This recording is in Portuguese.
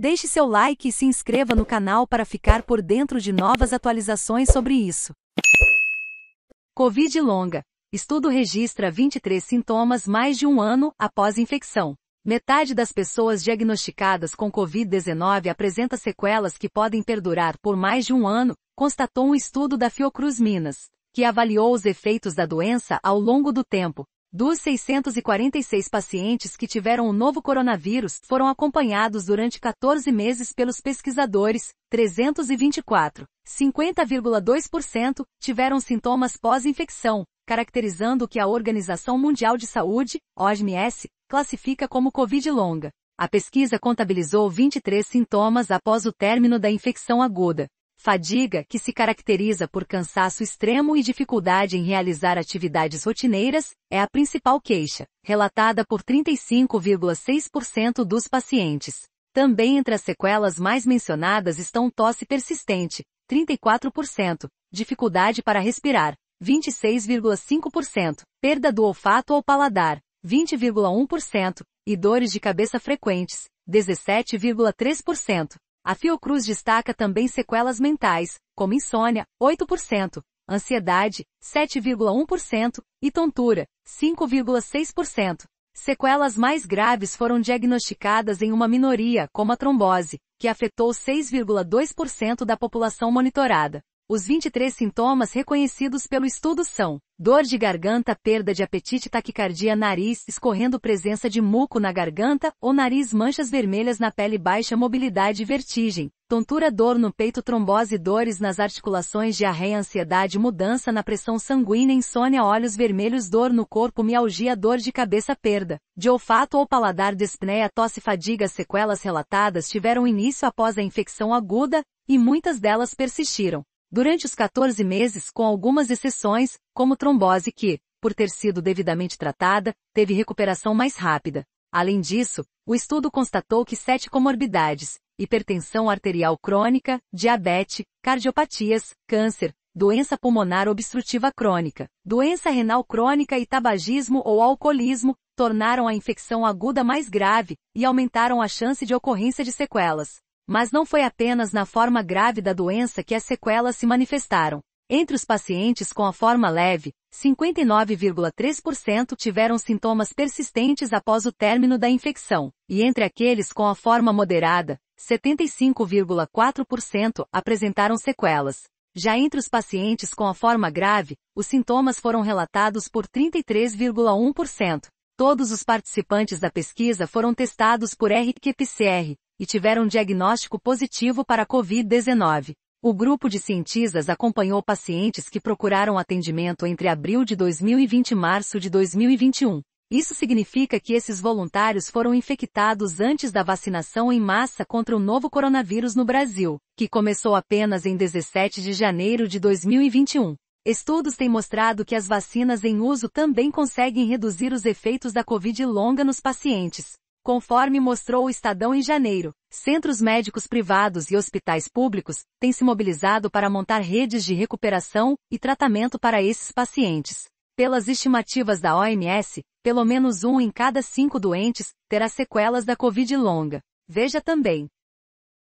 Deixe seu like e se inscreva no canal para ficar por dentro de novas atualizações sobre isso. Covid longa. Estudo registra 23 sintomas mais de um ano após infecção. Metade das pessoas diagnosticadas com Covid-19 apresenta sequelas que podem perdurar por mais de um ano, constatou um estudo da Fiocruz Minas, que avaliou os efeitos da doença ao longo do tempo, dos 646 pacientes que tiveram o novo coronavírus foram acompanhados durante 14 meses pelos pesquisadores, 324, 50,2%, tiveram sintomas pós-infecção, caracterizando o que a Organização Mundial de Saúde, OMS, classifica como Covid longa. A pesquisa contabilizou 23 sintomas após o término da infecção aguda, Fadiga, que se caracteriza por cansaço extremo e dificuldade em realizar atividades rotineiras, é a principal queixa, relatada por 35,6% dos pacientes. Também entre as sequelas mais mencionadas estão tosse persistente, 34%, dificuldade para respirar, 26,5%, perda do olfato ou paladar, 20,1%, e dores de cabeça frequentes, 17,3%. A Fiocruz destaca também sequelas mentais, como insônia, 8%, ansiedade, 7,1% e tontura, 5,6%. Sequelas mais graves foram diagnosticadas em uma minoria, como a trombose, que afetou 6,2% da população monitorada. Os 23 sintomas reconhecidos pelo estudo são dor de garganta, perda de apetite, taquicardia, nariz escorrendo, presença de muco na garganta ou nariz, manchas vermelhas na pele, baixa mobilidade, vertigem, tontura, dor no peito, trombose, dores nas articulações, diarreia, ansiedade, mudança na pressão sanguínea, insônia, olhos vermelhos, dor no corpo, mialgia, dor de cabeça, perda de olfato ou paladar, dispneia, tosse, fadiga. As sequelas relatadas tiveram início após a infecção aguda e muitas delas persistiram Durante os 14 meses, com algumas exceções, como trombose que, por ter sido devidamente tratada, teve recuperação mais rápida. Além disso, o estudo constatou que sete comorbidades, hipertensão arterial crônica, diabetes, cardiopatias, câncer, doença pulmonar obstrutiva crônica, doença renal crônica e tabagismo ou alcoolismo, tornaram a infecção aguda mais grave e aumentaram a chance de ocorrência de sequelas. Mas não foi apenas na forma grave da doença que as sequelas se manifestaram. Entre os pacientes com a forma leve, 59,3% tiveram sintomas persistentes após o término da infecção, e entre aqueles com a forma moderada, 75,4% apresentaram sequelas. Já entre os pacientes com a forma grave, os sintomas foram relatados por 33,1%. Todos os participantes da pesquisa foram testados por RQ-PCR, e tiveram diagnóstico positivo para Covid-19. O grupo de cientistas acompanhou pacientes que procuraram atendimento entre abril de 2020 e março de 2021. Isso significa que esses voluntários foram infectados antes da vacinação em massa contra o novo coronavírus no Brasil, que começou apenas em 17 de janeiro de 2021. Estudos têm mostrado que as vacinas em uso também conseguem reduzir os efeitos da Covid longa nos pacientes, Conforme mostrou o Estadão em janeiro, centros médicos privados e hospitais públicos têm se mobilizado para montar redes de recuperação e tratamento para esses pacientes. Pelas estimativas da OMS, pelo menos um em cada cinco doentes terá sequelas da Covid longa. Veja também: